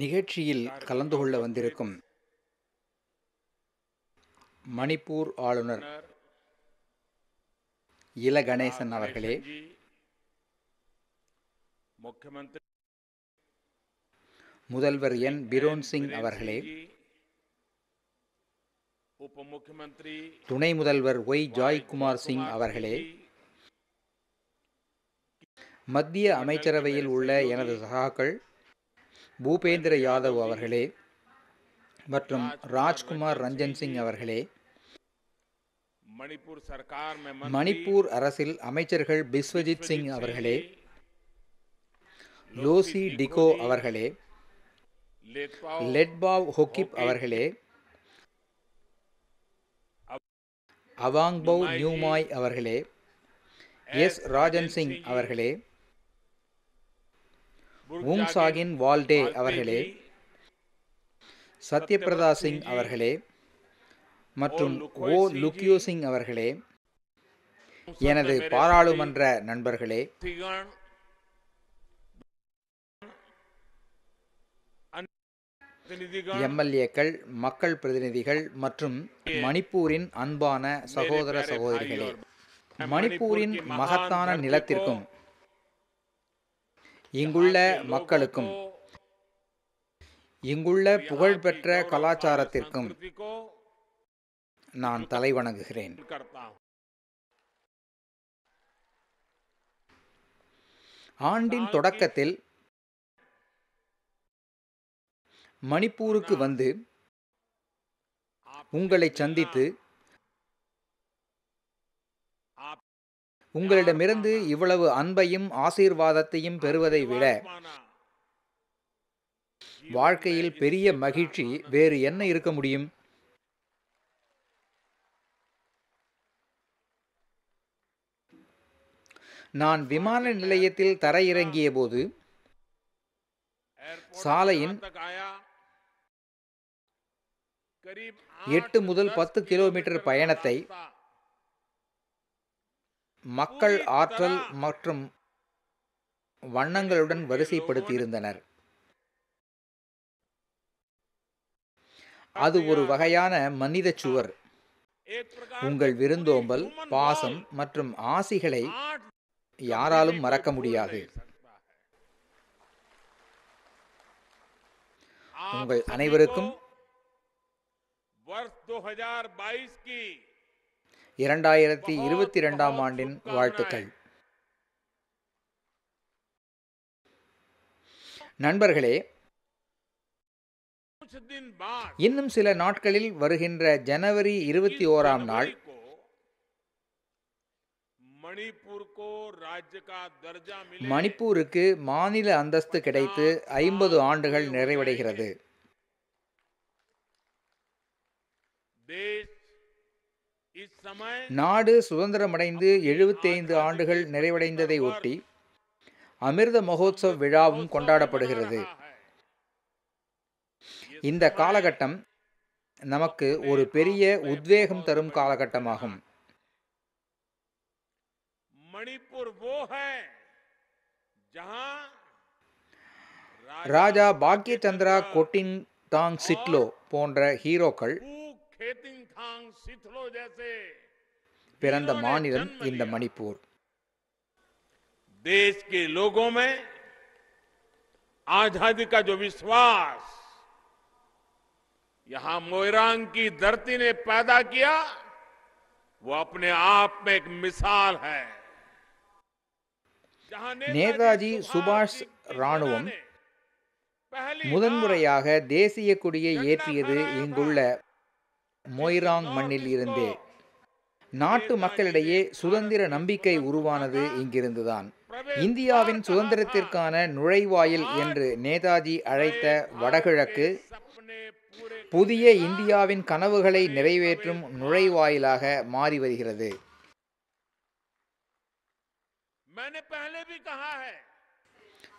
நிகழ்ச்சியில் கலந்து கொள்ள வந்திருக்கும் மணிப்பூர் ஆளுநர் இல கணேசன் அவர்களே முதல்வர் என் பிரோன் சிங் அவர்களே துணை முதல்வர் ஒய் ஜாய்குமார் சிங் அவர்களே மத்திய அமைச்சரவையில் உள்ள எனது சகாக்கள் பூபேந்திர யாதவ் அவர்களே மற்றும் ராஜ்குமார் ரஞ்சன் சிங் அவர்களே மணிப்பூர் அரசில் அமைச்சர்கள் பிஸ்வஜித் சிங் அவர்களே லோசி டிகோ அவர்களே லெட்பாவ் ஹொக்கிப் அவர்களே அவாங்பவ் நியூமாய் அவர்களே எஸ் ராஜன் சிங் அவர்களே ஊங் வால்டே அவர்களே சத்யபிரதா சிங் அவர்களே மற்றும் ஓ லுக்கியோ சிங் அவர்களே எனது பாராளுமன்ற நண்பர்களே எம்எல்ஏக்கள் மக்கள் பிரதிநிதிகள் மற்றும் மணிப்பூரின் அன்பான சகோதர சகோதரிகளே மணிப்பூரின் மகத்தான நிலத்திற்கும் இங்குள்ள மக்களுக்கும் இங்குள்ள புகழ்பெற்ற கலாச்சாரத்திற்கும் நான் தலைவணங்குகிறேன் ஆண்டின் தொடக்கத்தில் மணிப்பூருக்கு வந்து உங்களை சந்தித்து உங்களிடமிருந்து இவ்வளவு அன்பையும் ஆசீர்வாதத்தையும் பெறுவதை விட வாழ்க்கையில் பெரிய மகிழ்ச்சி வேறு என்ன இருக்க முடியும் நான் விமான நிலையத்தில் தரையிறங்கிய போது சாலையின் எட்டு முதல் பத்து கிலோமீட்டர் பயணத்தை மக்கள் ஆற்றல் மற்றும் வண்ணங்களுடன் வரிசைப்படுத்தியிருந்தனர் அது ஒரு வகையான மனித சுவர் உங்கள் விருந்தோம்பல் பாசம் மற்றும் ஆசிகளை யாராலும் மறக்க முடியாது உங்கள் அனைவருக்கும் 2022 இரண்டாயிரத்தி இருபத்தி ரெண்டாம் ஆண்டின் வாழ்த்துக்கள் நண்பர்களே இன்னும் சில நாட்களில் வருகின்ற ஜனவரி இருபத்தி ஓராம் நாள் மணிப்பூருக்கு மாநில அந்தஸ்து கிடைத்து ஐம்பது ஆண்டுகள் நிறைவடைகிறது தேஷ் நாடு சுதந்திரமடைந்து எழுபத்தைந்து ஆண்டுகள் நிறைவடைந்ததை ஒட்டி அமிர்த மகோத்சவ் விழாவும் கொண்டாடப்படுகிறது இந்த காலகட்டம் நமக்கு ஒரு பெரிய உத்வேகம் தரும் காலகட்டமாகும் ராஜா பாக்யச்சந்திரா கொட்டின் தாங் சிட்லோ போன்ற ஹீரோக்கள் பிறந்த மாநிலம் இந்த देश के लोगों में आजादी का जो विश्वास यहां मोयरांग की धरती ने पैदा किया वो अपने आप में एक मिसाल है नेताजी सुभाष राणव मुद्दे देसीय कोड़े ऐसी மொய்ராங் மண்ணில் இருந்தே நாட்டு மக்களிடையே சுதந்திர நம்பிக்கை உருவானது இங்கிருந்துதான் இந்தியாவின் சுதந்திரத்திற்கான நுழைவாயில் என்று நேதாஜி அழைத்த வடகிழக்கு புதிய இந்தியாவின் கனவுகளை நிறைவேற்றும் நுழைவாயிலாக மாறி வருகிறது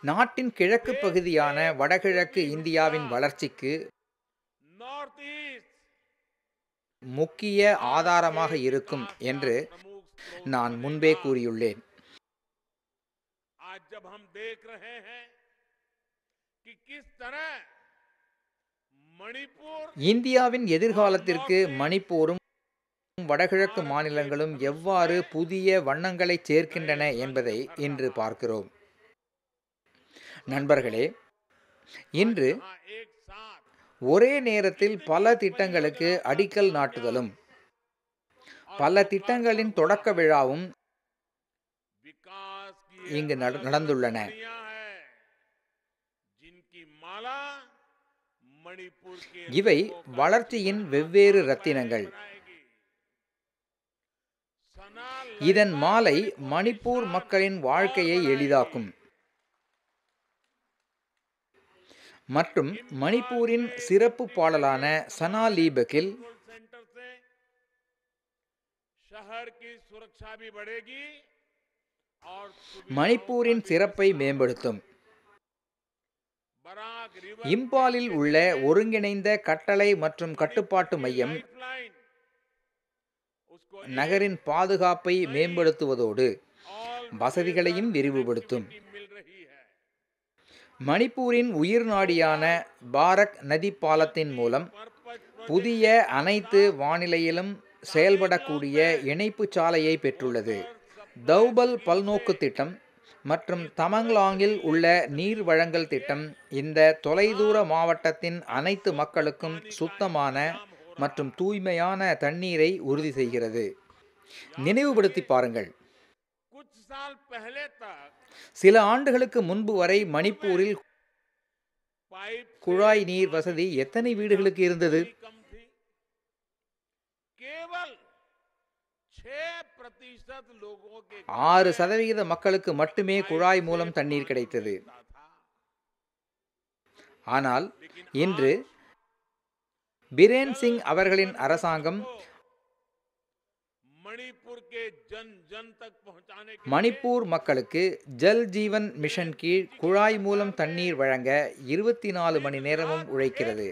நாட்டின் கிழக்கு பகுதியான வடகிழக்கு இந்தியாவின் வளர்ச்சிக்கு முக்கிய ஆதாரமாக இருக்கும் என்று நான் முன்பே கூறியுள்ளேன் இந்தியாவின் எதிர்காலத்திற்கு மணிப்பூரும் வடகிழக்கு மாநிலங்களும் எவ்வாறு புதிய வண்ணங்களை சேர்க்கின்றன என்பதை இன்று பார்க்கிறோம் நண்பர்களே இன்று ஒரே நேரத்தில் பல திட்டங்களுக்கு அடிக்கல் நாட்டுதலும் பல திட்டங்களின் தொடக்க விழாவும் இங்கு நடந்துள்ளன இவை வளர்ச்சியின் வெவ்வேறு ரத்தினங்கள் இதன் மாலை மணிப்பூர் மக்களின் வாழ்க்கையை எளிதாக்கும் மற்றும் மணிப்பூரின் சிறப்பு பாடலான சனா லீபக்கில் மணிப்பூரின் சிறப்பை மேம்படுத்தும் இம்பாலில் உள்ள ஒருங்கிணைந்த கட்டளை மற்றும் கட்டுப்பாட்டு மையம் நகரின் பாதுகாப்பை மேம்படுத்துவதோடு வசதிகளையும் விரிவுபடுத்தும் மணிப்பூரின் உயிர் நாடியான பாரக் நதி பாலத்தின் மூலம் புதிய அனைத்து வானிலையிலும் செயல்படக்கூடிய இணைப்பு சாலையை பெற்றுள்ளது தௌபல் பல்நோக்கு திட்டம் மற்றும் தமங்லாங்கில் உள்ள நீர் வழங்கல் திட்டம் இந்த தொலைதூர மாவட்டத்தின் அனைத்து மக்களுக்கும் சுத்தமான மற்றும் தூய்மையான தண்ணீரை உறுதி செய்கிறது நினைவுபடுத்தி பாருங்கள் சில ஆண்டுகளுக்கு முன்பு வரை மணிப்பூரில் குழாய் நீர் வசதி எத்தனை வீடுகளுக்கு இருந்தது ஆறு சதவிகித மக்களுக்கு மட்டுமே குழாய் மூலம் தண்ணீர் கிடைத்தது ஆனால் இன்று பிரேன் சிங் அவர்களின் அரசாங்கம் மணிப்பூர் மக்களுக்கு ஜல் ஜீவன் மிஷன் கீழ் குழாய் மூலம் தண்ணீர் வழங்க இருபத்தி நாலு மணி நேரமும் உழைக்கிறது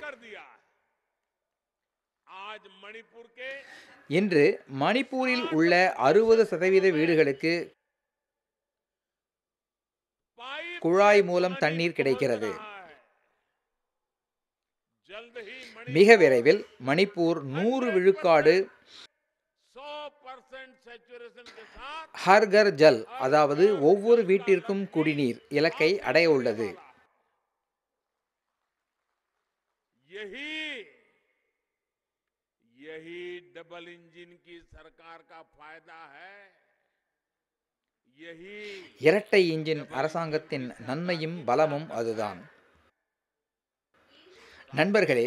இன்று மணிப்பூரில் உள்ள அறுபது சதவீத வீடுகளுக்கு குழாய் மூலம் தண்ணீர் கிடைக்கிறது மிக விரைவில் மணிப்பூர் நூறு விழுக்காடு ஹர்கர் ஜல் அதாவது ஒவ்வொரு வீட்டிற்கும் குடிநீர் இலக்கை அடைய உள்ளது यही இரட்டை இன்ஜின் அரசாங்கத்தின் நன்மையும் பலமும் அதுதான் நண்பர்களே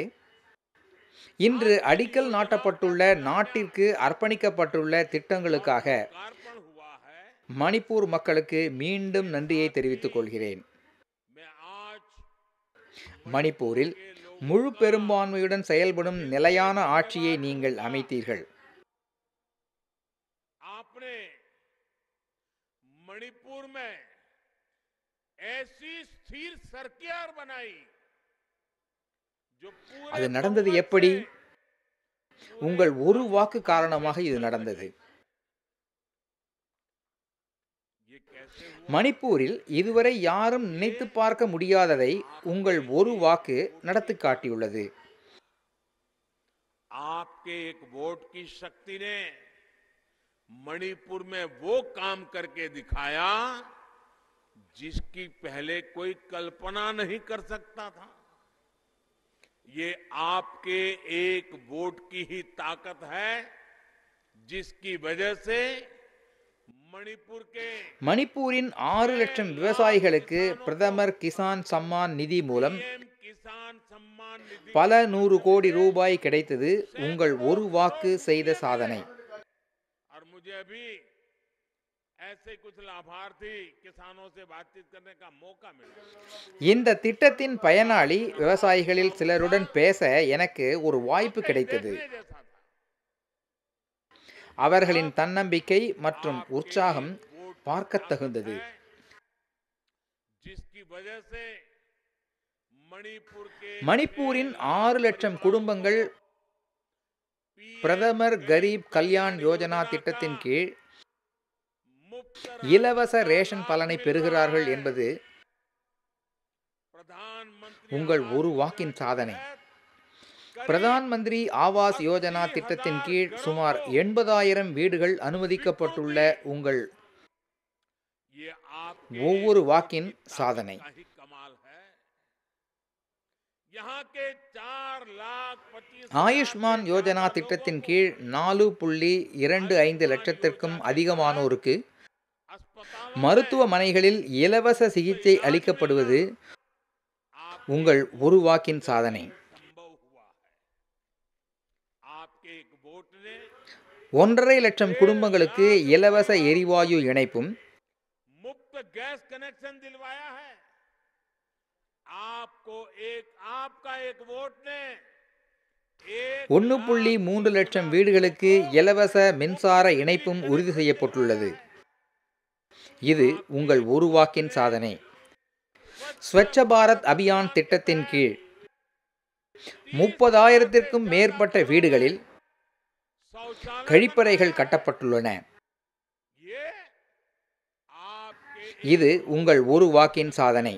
இன்று அடிக்கல் நாட்டப்பட்டுள்ள நாட்டிற்கு அர்ப்பணிக்கப்பட்டுள்ள திட்டங்களுக்காக மணிப்பூர் மக்களுக்கு மீண்டும் நன்றியை தெரிவித்துக் கொள்கிறேன் மணிப்பூரில் முழு பெரும்பான்மையுடன் செயல்படும் நிலையான ஆட்சியை நீங்கள் அமைத்தீர்கள் மணிப்பூர் में ऐसी स्थिर அது நடந்தது எப்படி உங்கள் ஒரு வாக்கு காரணமாக இது நடந்தது மணிப்பூரில் இதுவரை யாரும் நினைத்து பார்க்க முடியாததை உங்கள் ஒரு வாக்கு நடத்தி காட்டியுள்ளது மணிப்பூர் एक वोट की शक्ति ने मणिपुर में वो काम करके ये आपके एक वोट की ही ताकत है जिसकी वजह से மணிப்பூரின் ஆறு லட்சம் விவசாயிகளுக்கு பிரதமர் கிசான் சம்மான் நிதி மூலம் பல நூறு கோடி ரூபாய் கிடைத்தது உங்கள் ஒரு வாக்கு செய்த சாதனை ऐसे कुछ लाभार्थी किसानों से बातचीत करने का मौका मिला இந்த திட்டத்தின் பயனாளி விவசாயிகளில் சிலருடன் பேச எனக்கு ஒரு வாய்ப்பு கிடைத்தது அவர்களின் தன்னம்பிக்கை மற்றும் உற்சாகம் பார்க்க தகுந்தது மணிப்பூரின் ஆறு லட்சம் குடும்பங்கள் பிரதமர் கரீப் கல்யாண் யோஜனா திட்டத்தின் கீழ் இலவச ரேஷன் பலனை பெறுகிறார்கள் என்பது உங்கள் ஒரு வாக்கின் சாதனை பிரதான் மந்திரி ஆவாஸ் யோஜனா திட்டத்தின் கீழ் சுமார் எண்பதாயிரம் வீடுகள் அனுமதிக்கப்பட்டுள்ள உங்கள் ஒவ்வொரு வாக்கின் சாதனை ஆயுஷ்மான் யோஜனா திட்டத்தின் கீழ் நாலு புள்ளி இரண்டு ஐந்து லட்சத்திற்கும் அதிகமானோருக்கு மருத்துவமனைகளில் இலவச சிகிச்சை அளிக்கப்படுவது உங்கள் ஒரு வாக்கின் சாதனை ஒன்றரை லட்சம் குடும்பங்களுக்கு இலவச எரிவாயு இணைப்பும் ஒன்று புள்ளி மூன்று லட்சம் வீடுகளுக்கு இலவச மின்சார இணைப்பும் உறுதி செய்யப்பட்டுள்ளது இது உங்கள் ஒரு வாக்கின் சாதனை ஸ்வச்ச பாரத் அபியான் திட்டத்தின் கீழ் முப்பதாயிரத்திற்கும் மேற்பட்ட வீடுகளில் கழிப்பறைகள் கட்டப்பட்டுள்ளன இது உங்கள் ஒரு வாக்கின் சாதனை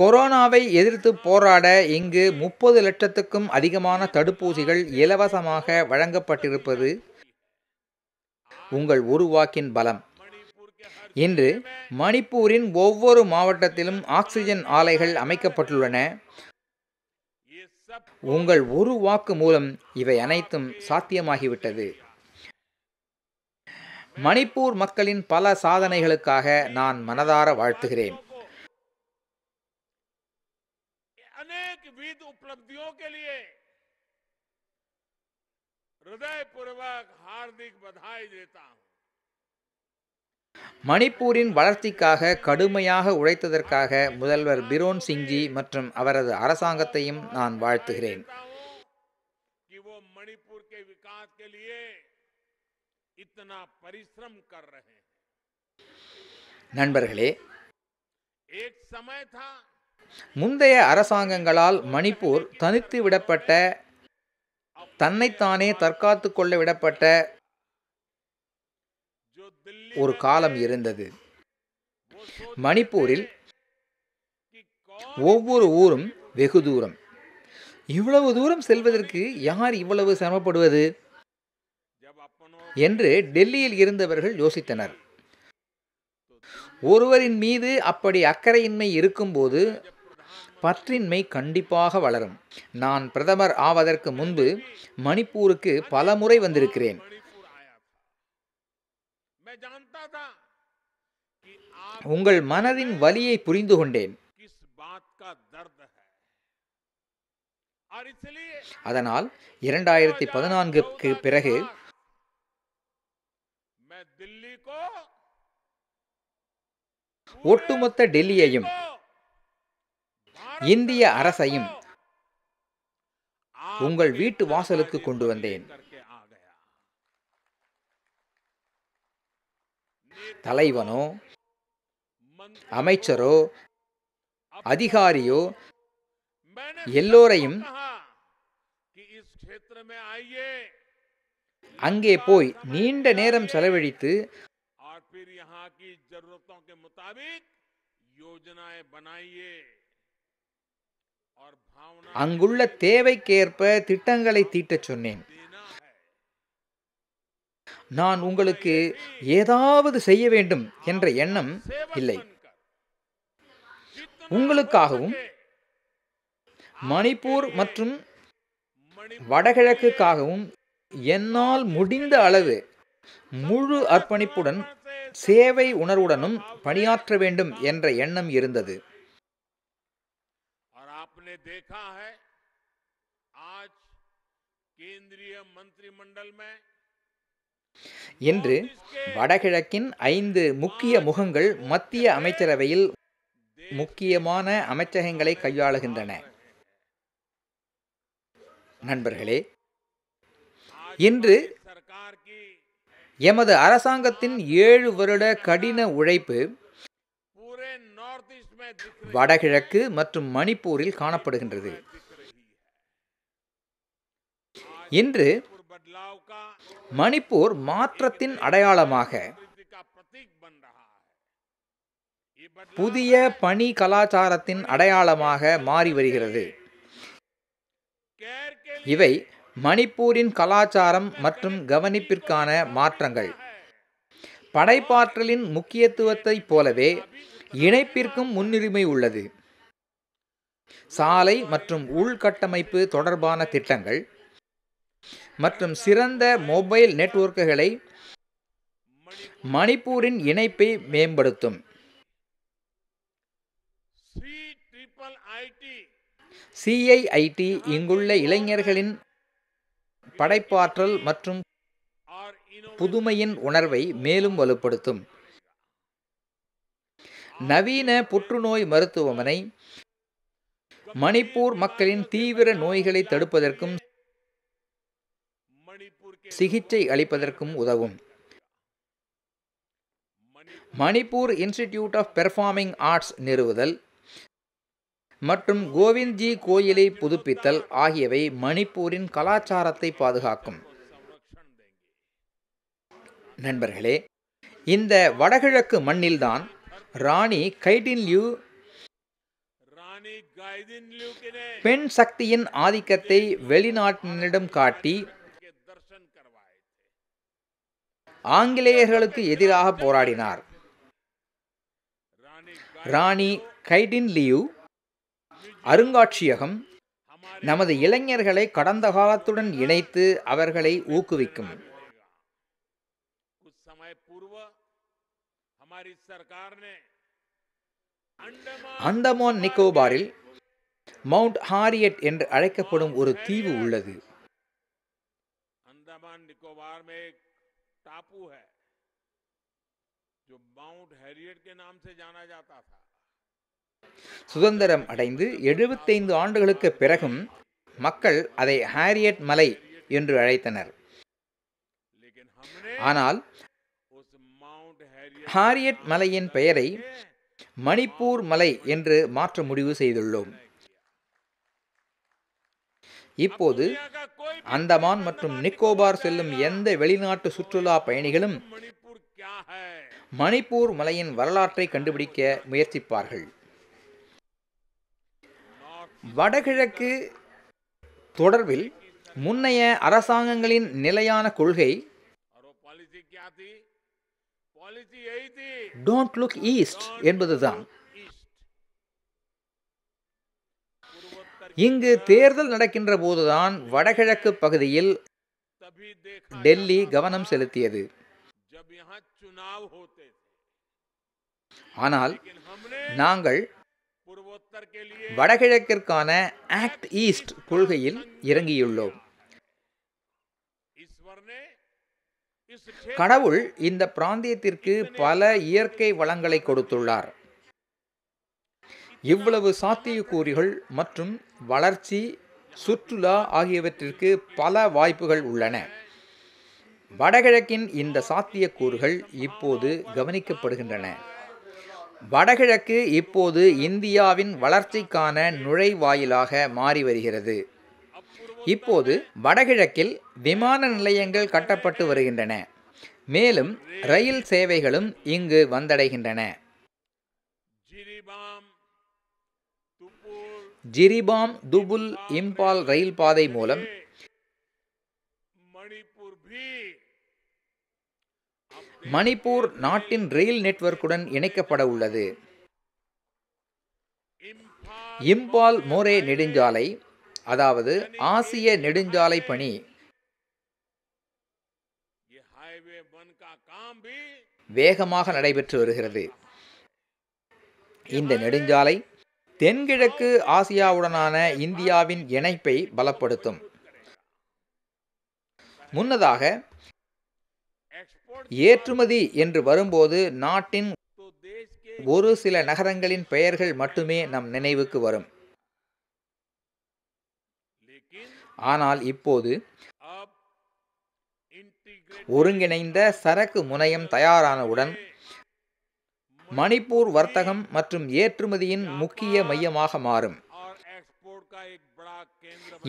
கொரோனாவை எதிர்த்து போராட இங்கு முப்பது லட்சத்துக்கும் அதிகமான தடுப்பூசிகள் இலவசமாக வழங்கப்பட்டிருப்பது உங்கள் உருவாக்கின் பலம் இன்று மணிப்பூரின் ஒவ்வொரு மாவட்டத்திலும் ஆக்சிஜன் ஆலைகள் அமைக்கப்பட்டுள்ளன உங்கள் ஒரு வாக்கு மூலம் இவை அனைத்தும் சாத்தியமாகிவிட்டது மணிப்பூர் மக்களின் பல சாதனைகளுக்காக நான் மனதார வாழ்த்துகிறேன் विविध उपलब्धियों के लिए हार्दिक बधाई देता हूं மணிப்பூரின் வளர்ச்சிக்காக கடுமையாக உழைத்ததற்காக முதல்வர் பிரோன் சிங்ஜி மற்றும் அவரது அரசாங்கத்தையும் நான் வாழ்த்துகிறேன் நண்பர்களே முந்தைய அரசாங்கங்களால் மணிப்பூர் தனித்து விடப்பட்ட தன்னைத்தானே தற்காத்து கொள்ள விடப்பட்ட ஒரு காலம் இருந்தது மணிப்பூரில் ஒவ்வொரு ஊரும் வெகு தூரம் இவ்வளவு தூரம் செல்வதற்கு யார் இவ்வளவு சிரமப்படுவது என்று டெல்லியில் இருந்தவர்கள் யோசித்தனர் ஒருவரின் மீது அப்படி அக்கறையின்மை இருக்கும்போது பற்றின்மை கண்டிப்பாக வளரும் நான் பிரதமர் ஆவதற்கு முன்பு மணிப்பூருக்கு பல முறை வந்திருக்கிறேன் உங்கள் மனதின் வலியை புரிந்து கொண்டேன் அதனால் இரண்டாயிரத்தி பதினான்குக்கு பிறகு ஒட்டுமொத்த டெல்லியையும் இந்திய அரசையும் உங்கள் வீட்டு வாசலுக்கு கொண்டு வந்தேன் தலைவனோ அமைச்சரோ அதிகாரியோ எல்லோரையும் அங்கே போய் நீண்ட நேரம் செலவழித்து அங்குள்ள தேவைக்கேற்ப திட்டங்களை தீட்டச் சொன்னேன் நான் உங்களுக்கு ஏதாவது செய்ய வேண்டும் என்ற எண்ணம் இல்லை உங்களுக்காகவும் மணிப்பூர் மற்றும் வடகிழக்குக்காகவும் என்னால் முடிந்த அளவு முழு அர்ப்பணிப்புடன் சேவை உணர்வுடனும் பணியாற்ற வேண்டும் என்ற எண்ணம் இருந்தது आपने देखा है आज केंद्रीय मंत्रिमंडल में என்று வடகிழக்கின் ஐந்து முக்கிய முகங்கள் மத்திய அமைச்சரவையில் முக்கியமான அமைச்சகங்களை கையாளுகின்றன நண்பர்களே இன்று எமது அரசாங்கத்தின் ஏழு வருட கடின உழைப்பு வடகிழக்கு மற்றும் மணிப்பூரில் காணப்படுகின்றது இன்று மணிப்பூர் மாற்றத்தின் அடையாளமாக புதிய பணி கலாச்சாரத்தின் அடையாளமாக மாறி வருகிறது இவை மணிப்பூரின் கலாச்சாரம் மற்றும் கவனிப்பிற்கான மாற்றங்கள் படைப்பாற்றலின் முக்கியத்துவத்தைப் போலவே இணைப்பிற்கும் முன்னுரிமை உள்ளது சாலை மற்றும் உள்கட்டமைப்பு தொடர்பான திட்டங்கள் மற்றும் சிறந்த மொபைல் நெட்வொர்க்குகளை மணிப்பூரின் இணைப்பை மேம்படுத்தும் சிஐஐடி இங்குள்ள இளைஞர்களின் படைப்பாற்றல் மற்றும் புதுமையின் உணர்வை மேலும் வலுப்படுத்தும் நவீன புற்றுநோய் மருத்துவமனை மணிப்பூர் மக்களின் தீவிர நோய்களை தடுப்பதற்கும் சிகிச்சை அளிப்பதற்கும் உதவும் Manipur institute of performing arts நிறுவுதல் மற்றும் கோவிந்த்ஜி கோயிலை புதுப்பித்தல் ஆகியவை மணிப்பூரின் கலாச்சாரத்தை பாதுகாக்கும் நண்பர்களே இந்த வடகிழக்கு மண்ணில்தான் ராணி கைடின் லியூ பெண் சக்தியின் ஆதிக்கத்தை வெளிநாட்டினரிடம் காட்டி ஆங்கிலேயர்களுக்கு எதிராக போராடினார் ராணி கைடின் லியூ அருங்காட்சியகம் நமது இளைஞர்களை கடந்த காலத்துடன் இணைத்து அவர்களை ஊக்குவிக்கும் அண்டமான் நிக்கோபாரில் மவுண்ட் ஹாரியட் என்று அழைக்கப்படும் ஒரு தீவு உள்ளது अंडमान निकोबार में एक टापू है जो சுதந்திரம் அடைந்து எழுபத்தைந்து ஆண்டுகளுக்கு பிறகும் மக்கள் அதை ஹாரியட் மலை என்று அழைத்தனர் ஆனால் ஹாரியட் மலையின் பெயரை மணிப்பூர் மலை என்று மாற்ற முடிவு செய்துள்ளோம் இப்போது அந்தமான் மற்றும் நிக்கோபார் செல்லும் எந்த வெளிநாட்டு சுற்றுலா பயணிகளும் மணிப்பூர் மலையின் வரலாற்றை கண்டுபிடிக்க முயற்சிப்பார்கள் வடகிழக்கு தொடர்பில் முன்னைய அரசாங்கங்களின் நிலையான கொள்கை டோன்ட் லுக் ஈஸ்ட் என்பதுதான் இங்கு தேர்தல் நடக்கின்ற போதுதான் வடகிழக்கு பகுதியில் டெல்லி கவனம் செலுத்தியது ஆனால் நாங்கள் வடகிழக்கிற்கான ஆக்ட் ஈஸ்ட் கொள்கையில் இறங்கியுள்ளோம் கடவுள் இந்த பிராந்தியத்திற்கு பல இயற்கை வளங்களை கொடுத்துள்ளார் இவ்வளவு சாத்தியக்கூறுகள் மற்றும் வளர்ச்சி சுற்றுலா ஆகியவற்றிற்கு பல வாய்ப்புகள் உள்ளன வடகிழக்கின் இந்த சாத்தியக்கூறுகள் இப்போது கவனிக்கப்படுகின்றன வடகிழக்கு இப்போது இந்தியாவின் வளர்ச்சிக்கான நுழைவாயிலாக மாறி வருகிறது இப்போது வடகிழக்கில் விமான நிலையங்கள் கட்டப்பட்டு வருகின்றன மேலும் ரயில் சேவைகளும் இங்கு வந்தடைகின்றன ஜிரிபாம் துபுல் இம்பால் ரயில் பாதை மூலம் மணிப்பூர் நாட்டின் ரயில் நெட்வொர்க்குடன் இணைக்கப்பட உள்ளது இம்பால் மோரே நெடுஞ்சாலை அதாவது ஆசிய நெடுஞ்சாலை பணி வேகமாக நடைபெற்று வருகிறது இந்த நெடுஞ்சாலை தென்கிழக்கு ஆசியாவுடனான இந்தியாவின் இணைப்பை பலப்படுத்தும் முன்னதாக ஏற்றுமதி என்று வரும்போது நாட்டின் ஒரு சில நகரங்களின் பெயர்கள் மட்டுமே நம் நினைவுக்கு வரும் ஆனால் இப்போது ஒருங்கிணைந்த சரக்கு முனையம் தயாரானவுடன் மணிப்பூர் வர்த்தகம் மற்றும் ஏற்றுமதியின் முக்கிய மையமாக மாறும்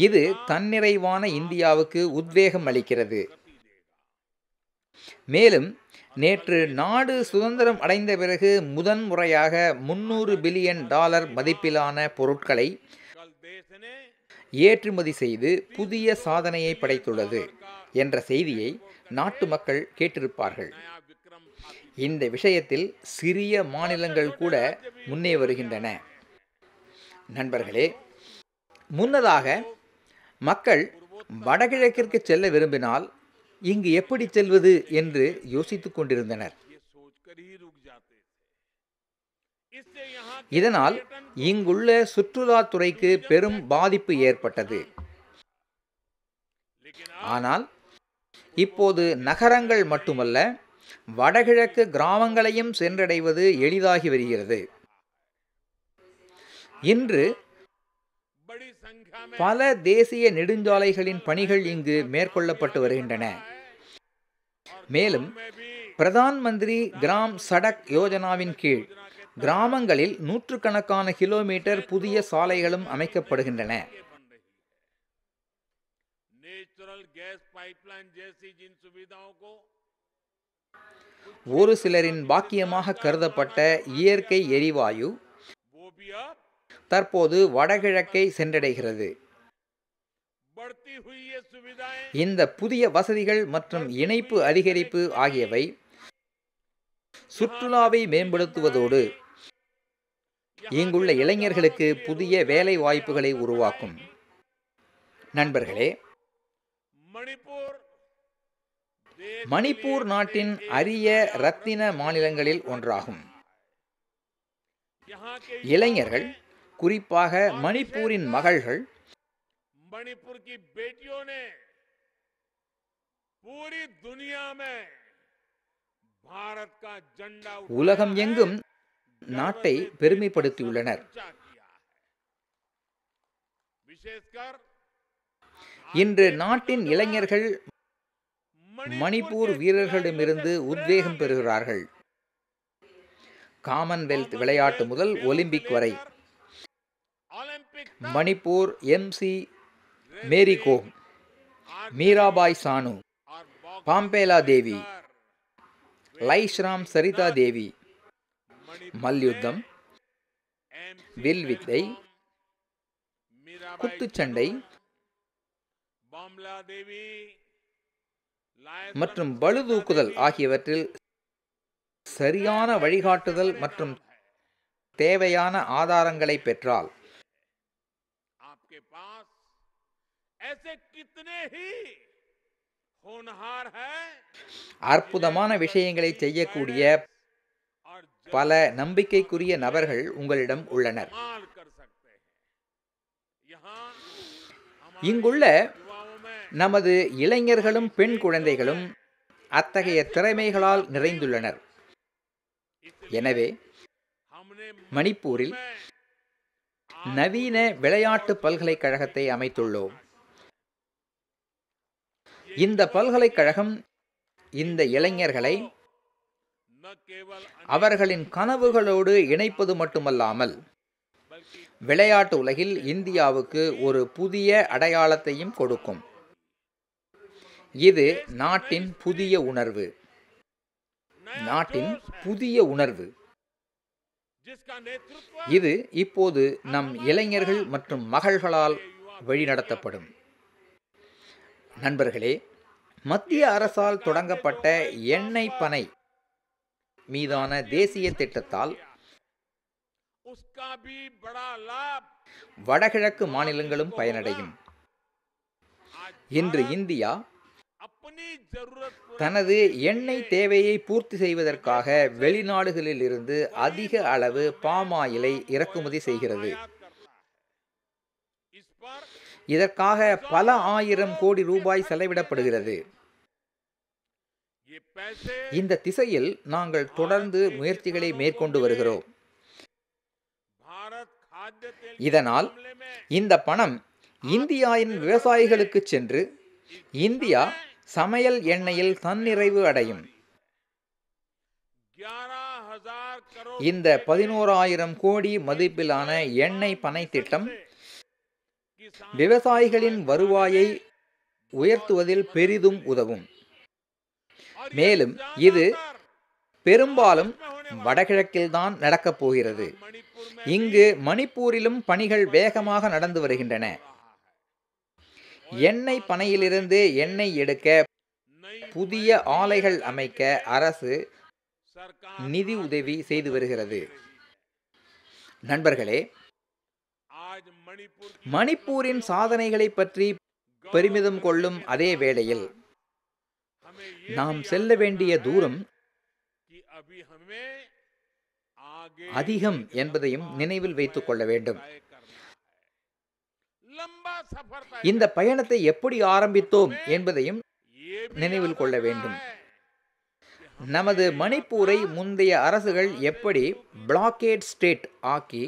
இது தன்னிறைவான இந்தியாவுக்கு உத்வேகம் அளிக்கிறது மேலும் நேற்று நாடு சுதந்திரம் அடைந்த பிறகு முதன்முறையாக முன்னூறு பில்லியன் டாலர் மதிப்பிலான பொருட்களை ஏற்றுமதி செய்து புதிய சாதனையை படைத்துள்ளது என்ற செய்தியை நாட்டு மக்கள் கேட்டிருப்பார்கள் இந்த விஷயத்தில் சிறிய மாநிலங்கள் கூட முன்னே வருகின்றன நண்பர்களே முன்னதாக மக்கள் வடகிழக்கிற்கு செல்ல விரும்பினால் இங்கு எப்படி செல்வது என்று யோசித்துக் கொண்டிருந்தனர் இதனால் இங்குள்ள சுற்றுலாத்துறைக்கு பெரும் பாதிப்பு ஏற்பட்டது ஆனால் இப்போது நகரங்கள் மட்டுமல்ல வடகிழக்கு கிராமங்களையும் சென்றடைவது எளிதாகி வருகிறது இன்று பல தேசிய நெடுஞ்சாலைகளின் பணிகள் இங்கு மேற்கொள்ளப்பட்டு வருகின்றன மேலும் பிரதான் மந்திரி கிராம் சடக் யோஜனாவின் கீழ் கிராமங்களில் நூற்றுக்கணக்கான கிலோமீட்டர் புதிய சாலைகளும் அமைக்கப்படுகின்றன ஒரு சிலரின் பாக்கியமாக கருதப்பட்ட இயற்கை எரிவாயு தற்போது வடகிழக்கை சென்றடைகிறது இந்த புதிய வசதிகள் மற்றும் இணைப்பு அதிகரிப்பு ஆகியவை சுற்றுலாவை மேம்படுத்துவதோடு இங்குள்ள இளைஞர்களுக்கு புதிய வேலை வாய்ப்புகளை உருவாக்கும் நண்பர்களே மணிப்பூர் நாட்டின் அரிய ரத்தின மாநிலங்களில் ஒன்றாகும் இளைஞர்கள் குறிப்பாக மணிப்பூரின் மகள்கள் உலகம் எங்கும் நாட்டை பெருமைப்படுத்தியுள்ளனர் இன்று நாட்டின் இளைஞர்கள் மணிப்பூர் வீரர்களிடமிருந்து உத்வேகம் பெறுகிறார்கள் காமன்வெல்த் விளையாட்டு முதல் ஒலிம்பிக் வரை மணிப்பூர் எம்சி மேரிகோம் மீராபாய் சானு பாம்பேலா தேவி லைஷ்ராம் சரிதா தேவி மல்யுத்தம் வில்வித்தை குத்துச்சண்டை மற்றும் பழுதூக்குதல் ஆகியவற்றில் சரியான வழிகாட்டுதல் மற்றும் தேவையான ஆதாரங்களை பெற்றால் அற்புதமான விஷயங்களை செய்யக்கூடிய பல நம்பிக்கைக்குரிய நபர்கள் உங்களிடம் உள்ளனர் இங்குள்ள நமது இளைஞர்களும் பெண் குழந்தைகளும் அத்தகைய திறமைகளால் நிறைந்துள்ளனர் எனவே மணிப்பூரில் நவீன விளையாட்டு பல்கலைக்கழகத்தை அமைத்துள்ளோம் இந்த பல்கலைக்கழகம் இந்த இளைஞர்களை அவர்களின் கனவுகளோடு இணைப்பது மட்டுமல்லாமல் விளையாட்டு உலகில் இந்தியாவுக்கு ஒரு புதிய அடையாளத்தையும் கொடுக்கும் இது நாட்டின் புதிய உணர்வு நாட்டின் புதிய உணர்வு இது இப்போது நம் இளைஞர்கள் மற்றும் மகள்களால் வழிநடத்தப்படும் நண்பர்களே மத்திய அரசால் தொடங்கப்பட்ட எண்ணெய் பனை மீதான தேசிய திட்டத்தால் வடகிழக்கு மாநிலங்களும் பயனடையும் இன்று இந்தியா தனது எண்ணெய் தேவையை பூர்த்தி செய்வதற்காக வெளிநாடுகளில் இருந்து அதிக அளவு பாமாயிலை இறக்குமதி செய்கிறது இதற்காக பல ஆயிரம் கோடி ரூபாய் செலவிடப்படுகிறது இந்த திசையில் நாங்கள் தொடர்ந்து முயற்சிகளை மேற்கொண்டு வருகிறோம் இதனால் இந்த பணம் இந்தியாவின் விவசாயிகளுக்கு சென்று இந்தியா சமையல் எண்ணெயில் தன்னிறைவு அடையும் இந்த பதினோராயிரம் கோடி மதிப்பிலான எண்ணெய் பனை திட்டம் விவசாயிகளின் வருவாயை உயர்த்துவதில் பெரிதும் உதவும் மேலும் இது பெரும்பாலும் வடகிழக்கில்தான் நடக்கப் போகிறது இங்கு மணிப்பூரிலும் பணிகள் வேகமாக நடந்து வருகின்றன எண்ணெய் பனையிலிருந்து எண்ணெய் எடுக்க புதிய ஆலைகள் அமைக்க அரசு நிதி உதவி செய்து வருகிறது நண்பர்களே மணிப்பூரின் சாதனைகளை பற்றி பெருமிதம் கொள்ளும் அதே வேளையில் நாம் செல்ல வேண்டிய தூரம் அதிகம் என்பதையும் நினைவில் வைத்துக் கொள்ள வேண்டும் இந்த பயணத்தை எப்படி ஆரம்பித்தோம் என்பதையும் நினைவில் கொள்ள வேண்டும் நமது மணிப்பூரை முந்தைய அரசுகள் எப்படி பிளாக்கேட் ஸ்டேட் ஆக்கி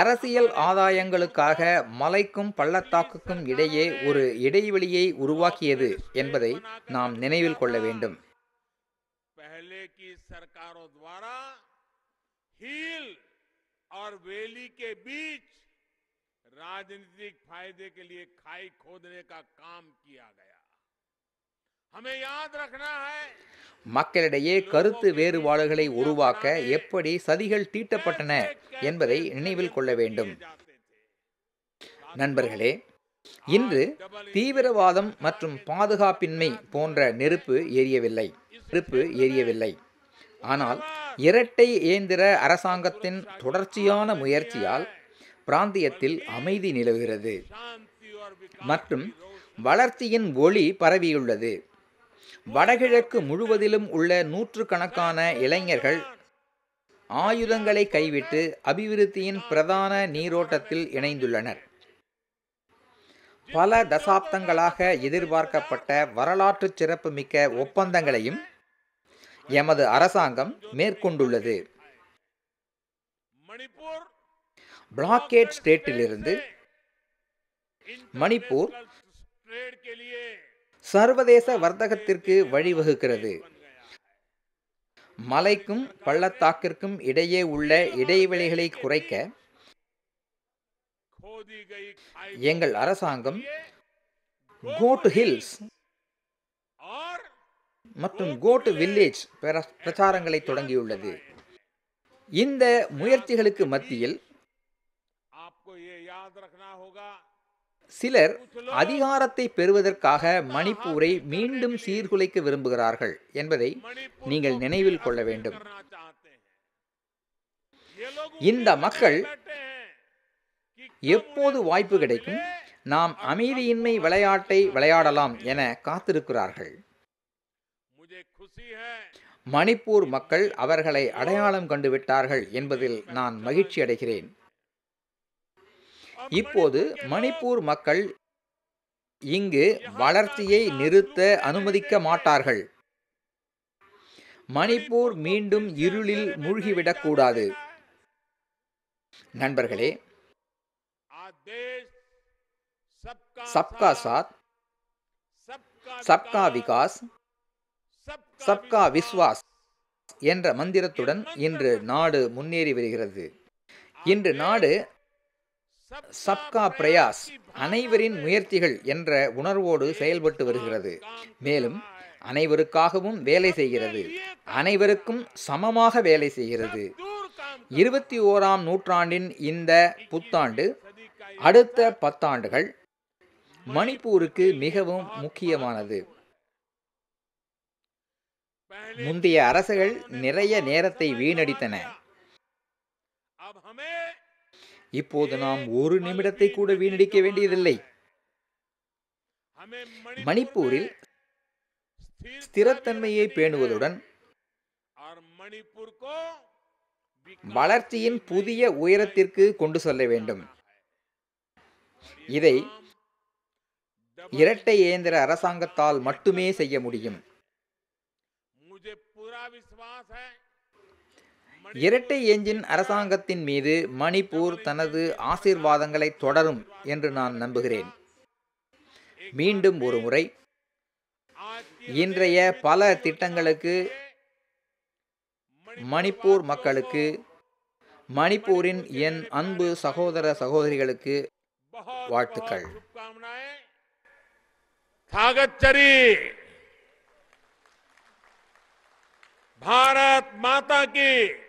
அரசியல் ஆதாயங்களுக்காக மலைக்கும் பள்ளத்தாக்குக்கும் இடையே ஒரு இடைவெளியை உருவாக்கியது என்பதை நாம் நினைவில் கொள்ள வேண்டும் ராஜநீதி वेली के बीच राजनीतिक फायदे மக்களிடையே கருத்து வேறுபாடுகளை உருவாக்க எப்படி சதிகள் தீட்டப்பட்டன என்பதை நினைவில் கொள்ள வேண்டும் நண்பர்களே இன்று தீவிரவாதம் மற்றும் பாதுகாப்பின்மை போன்ற நெருப்பு எரியவில்லை நெருப்பு எரியவில்லை ஆனால் இரட்டை இயந்திர அரசாங்கத்தின் தொடர்ச்சியான முயற்சியால் பிராந்தியத்தில் அமைதி நிலவுகிறது மற்றும் வளர்ச்சியின் ஒளி பரவியுள்ளது வடகிழக்கு முழுவதிலும் உள்ள நூற்றுக்கணக்கான இளைஞர்கள் ஆயுதங்களை கைவிட்டு அபிவிருத்தியின் பிரதான நீரோட்டத்தில் இணைந்துள்ளனர் பல தசாப்தங்களாக எதிர்பார்க்கப்பட்ட வரலாற்று சிறப்புமிக்க ஒப்பந்தங்களையும் எமது அரசாங்கம் மேற்கொண்டுள்ளது பிளாக்கேட் ஸ்டேட்டிலிருந்து மணிப்பூர் சர்வதேச வர்த்தகத்திற்கு வழிவகுக்கிறது மலைக்கும் பள்ளத்தாக்கிற்கும் இடையே உள்ள இடைவெளிகளை குறைக்க எங்கள் அரசாங்கம் கோட் ஹில்ஸ் மற்றும் கோட் வில்லேஜ் பிரச்சாரங்களை தொடங்கியுள்ளது இந்த முயற்சிகளுக்கு மத்தியில் சிலர் அதிகாரத்தை பெறுவதற்காக மணிப்பூரை மீண்டும் சீர்குலைக்க விரும்புகிறார்கள் என்பதை நீங்கள் நினைவில் கொள்ள வேண்டும் இந்த மக்கள் எப்போது வாய்ப்பு கிடைக்கும் நாம் அமைதியின்மை விளையாட்டை விளையாடலாம் என காத்திருக்கிறார்கள் மணிப்பூர் மக்கள் அவர்களை அடையாளம் கண்டுவிட்டார்கள் என்பதில் நான் மகிழ்ச்சி அடைகிறேன் இப்போது மணிப்பூர் மக்கள் இங்கு வளர்ச்சியை நிறுத்த அனுமதிக்க மாட்டார்கள் மணிப்பூர் மீண்டும் இருளில் மூழ்கிவிடக்கூடாது நண்பர்களே சப்கா சாத் சப்கா விகாஸ் சப்கா விஸ்வாஸ் என்ற மந்திரத்துடன் இன்று நாடு முன்னேறி வருகிறது இன்று நாடு சப்கா பிரயாஸ் அனைவரின் முயற்சிகள் என்ற உணர்வோடு செயல்பட்டு வருகிறது மேலும் அனைவருக்காகவும் வேலை செய்கிறது அனைவருக்கும் சமமாக வேலை செய்கிறது இருபத்தி ஓராம் நூற்றாண்டின் இந்த புத்தாண்டு அடுத்த பத்தாண்டுகள் மணிப்பூருக்கு மிகவும் முக்கியமானது முந்தைய அரசுகள் நிறைய நேரத்தை வீணடித்தன இப்போது நாம் ஒரு நிமிடத்தை கூட வீணடிக்க வேண்டியதில்லை மணிப்பூரில் ஸ்திரத்தன்மையை பேணுவதுடன் வளர்ச்சியின் புதிய உயரத்திற்கு கொண்டு செல்ல வேண்டும் இதை இரட்டை இயந்திர அரசாங்கத்தால் மட்டுமே செய்ய முடியும் இரட்டை என்ஜின் அரசாங்கத்தின் மீது மணிப்பூர் தனது ஆசீர்வாதங்களை தொடரும் என்று நான் நம்புகிறேன் மீண்டும் ஒரு முறை இன்றைய பல திட்டங்களுக்கு மணிப்பூர் மக்களுக்கு மணிப்பூரின் என் அன்பு சகோதர சகோதரிகளுக்கு வாழ்த்துக்கள் பாரத் மாதா माता